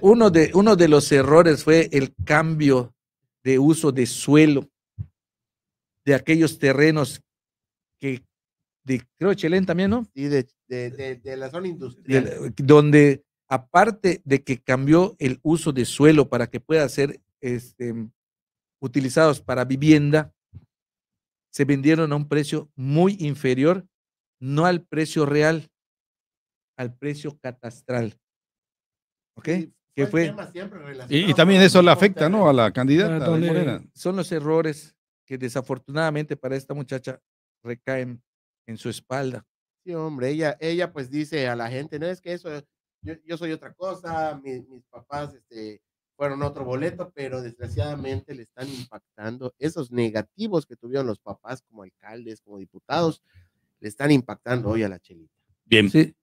Uno de, uno de los errores fue el cambio de uso de suelo de aquellos terrenos que, de, creo, Chelén también, ¿no? Sí, de, la zona industrial. donde, aparte de que cambió el uso de suelo para que pueda ser este, utilizados para vivienda, se vendieron a un precio muy inferior, no al precio real, al precio catastral. ¿Ok? Que fue... y, también eso le afecta, ¿no? A la candidata. son los errores que desafortunadamente para esta muchacha recaen en su espalda. Sí, hombre, ella, ella pues dice a la gente, no es que eso, yo, yo soy otra cosa, mis papás este, fueron otro boleto, pero desgraciadamente le están impactando esos negativos que tuvieron los papás como alcaldes, como diputados, le están impactando hoy a la chelita. Bien. Sí.